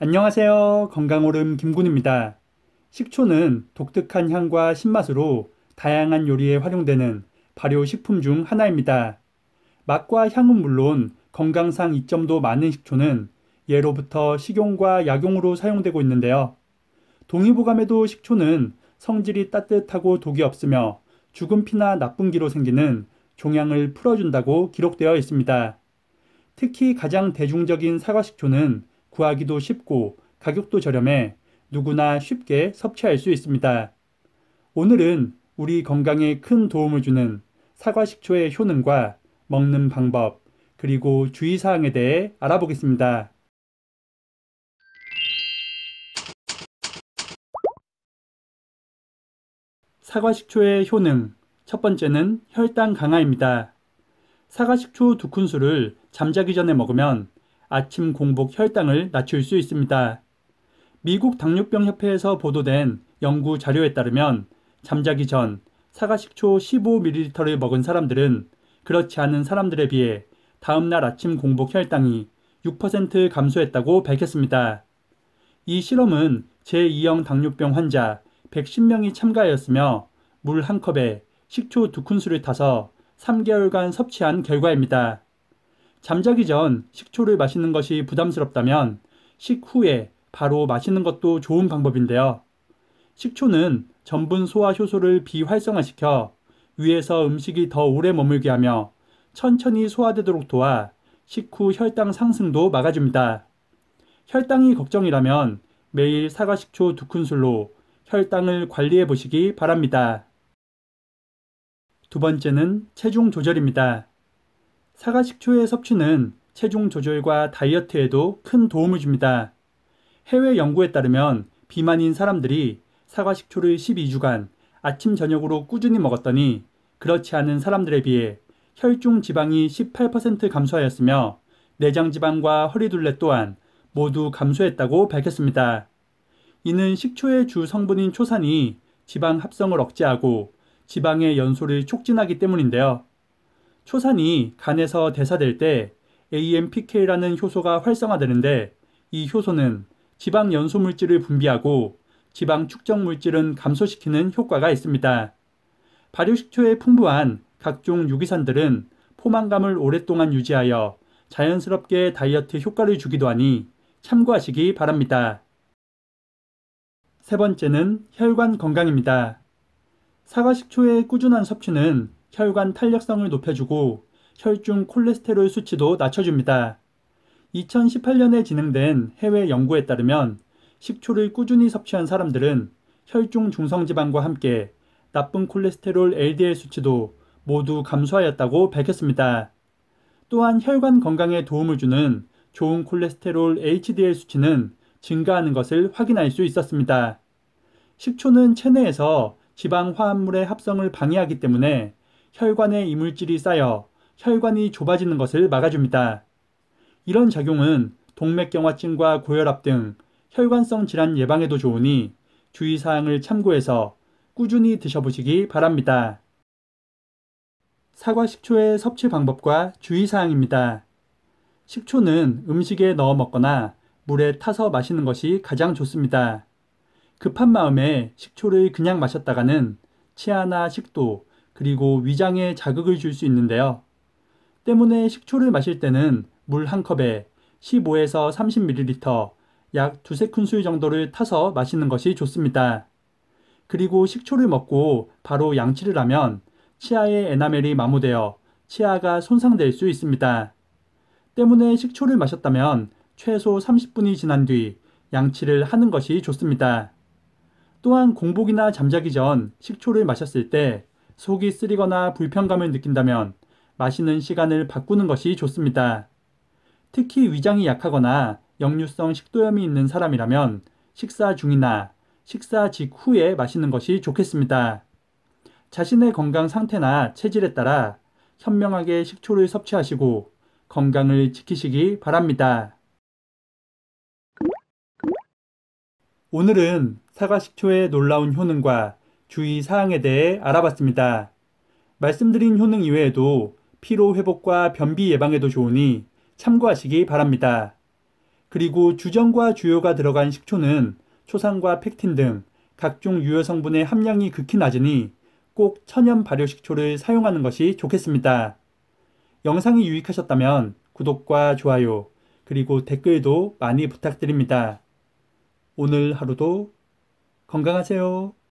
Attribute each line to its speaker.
Speaker 1: 안녕하세요. 건강오름 김군입니다. 식초는 독특한 향과 신맛으로 다양한 요리에 활용되는 발효식품 중 하나입니다. 맛과 향은 물론 건강상 이점도 많은 식초는 예로부터 식용과 약용으로 사용되고 있는데요. 동의보감에도 식초는 성질이 따뜻하고 독이 없으며 죽은 피나 나쁜 기로 생기는 종양을 풀어준다고 기록되어 있습니다. 특히 가장 대중적인 사과식초는 구하기도 쉽고 가격도 저렴해 누구나 쉽게 섭취할 수 있습니다. 오늘은 우리 건강에 큰 도움을 주는 사과 식초의 효능과 먹는 방법, 그리고 주의사항에 대해 알아보겠습니다. 사과 식초의 효능 첫 번째는 혈당 강화입니다. 사과 식초 두 큰술을 잠자기 전에 먹으면 아침 공복 혈당을 낮출 수 있습니다. 미국 당뇨병협회에서 보도된 연구 자료에 따르면 잠자기 전 사과식초 15ml를 먹은 사람들은 그렇지 않은 사람들에 비해 다음날 아침 공복 혈당이 6% 감소했다고 밝혔습니다. 이 실험은 제2형 당뇨병 환자 110명이 참가하였으며 물 한 컵에 식초 두 큰술을 타서 3개월간 섭취한 결과입니다. 잠자기 전 식초를 마시는 것이 부담스럽다면 식후에 바로 마시는 것도 좋은 방법인데요. 식초는 전분 소화 효소를 비활성화시켜 위에서 음식이 더 오래 머물게 하며 천천히 소화되도록 도와 식후 혈당 상승도 막아줍니다. 혈당이 걱정이라면 매일 사과식초 두 큰술로 혈당을 관리해 보시기 바랍니다. 두 번째는 체중 조절입니다. 사과 식초의 섭취는 체중 조절과 다이어트에도 큰 도움을 줍니다. 해외 연구에 따르면 비만인 사람들이 사과 식초를 12주간 아침 저녁으로 꾸준히 먹었더니 그렇지 않은 사람들에 비해 혈중 지방이 18% 감소하였으며 내장 지방과 허리둘레 또한 모두 감소했다고 밝혔습니다. 이는 식초의 주 성분인 초산이 지방 합성을 억제하고 지방의 연소를 촉진하기 때문인데요. 초산이 간에서 대사될 때 AMPK라는 효소가 활성화되는데 이 효소는 지방 연소 물질을 분비하고 지방 축적 물질은 감소시키는 효과가 있습니다. 발효식초에 풍부한 각종 유기산들은 포만감을 오랫동안 유지하여 자연스럽게 다이어트 효과를 주기도 하니 참고하시기 바랍니다. 세 번째는 혈관 건강입니다. 사과식초의 꾸준한 섭취는 혈관 탄력성을 높여주고 혈중 콜레스테롤 수치도 낮춰줍니다. 2018년에 진행된 해외 연구에 따르면 식초를 꾸준히 섭취한 사람들은 혈중 중성지방과 함께 나쁜 콜레스테롤 LDL 수치도 모두 감소하였다고 밝혔습니다. 또한 혈관 건강에 도움을 주는 좋은 콜레스테롤 HDL 수치는 증가하는 것을 확인할 수 있었습니다. 식초는 체내에서 지방 화합물의 합성을 방해하기 때문에 혈관에 이물질이 쌓여 혈관이 좁아지는 것을 막아줍니다. 이런 작용은 동맥경화증과 고혈압 등 혈관성 질환 예방에도 좋으니 주의사항을 참고해서 꾸준히 드셔보시기 바랍니다. 사과 식초의 섭취 방법과 주의사항입니다. 식초는 음식에 넣어 먹거나 물에 타서 마시는 것이 가장 좋습니다. 급한 마음에 식초를 그냥 마셨다가는 치아나 식도, 그리고 위장에 자극을 줄 수 있는데요. 때문에 식초를 마실 때는 물 한 컵에 15에서 30ml 약 두세 큰술 정도를 타서 마시는 것이 좋습니다. 그리고 식초를 먹고 바로 양치를 하면 치아의 에나멜이 마모되어 치아가 손상될 수 있습니다. 때문에 식초를 마셨다면 최소 30분이 지난 뒤 양치를 하는 것이 좋습니다. 또한 공복이나 잠자기 전 식초를 마셨을 때 속이 쓰리거나 불편감을 느낀다면 마시는 시간을 바꾸는 것이 좋습니다. 특히 위장이 약하거나 역류성 식도염이 있는 사람이라면 식사 중이나 식사 직후에 마시는 것이 좋겠습니다. 자신의 건강 상태나 체질에 따라 현명하게 식초를 섭취하시고 건강을 지키시기 바랍니다. 오늘은 사과 식초의 놀라운 효능과 주의사항에 대해 알아봤습니다. 말씀드린 효능 이외에도 피로 회복과 변비 예방에도 좋으니 참고하시기 바랍니다. 그리고 주전과 주요가 들어간 식초는 초산과 펙틴 등 각종 유효 성분의 함량이 극히 낮으니 꼭 천연 발효 식초를 사용하는 것이 좋겠습니다. 영상이 유익하셨다면 구독과 좋아요, 그리고 댓글도 많이 부탁드립니다. 오늘 하루도 건강하세요.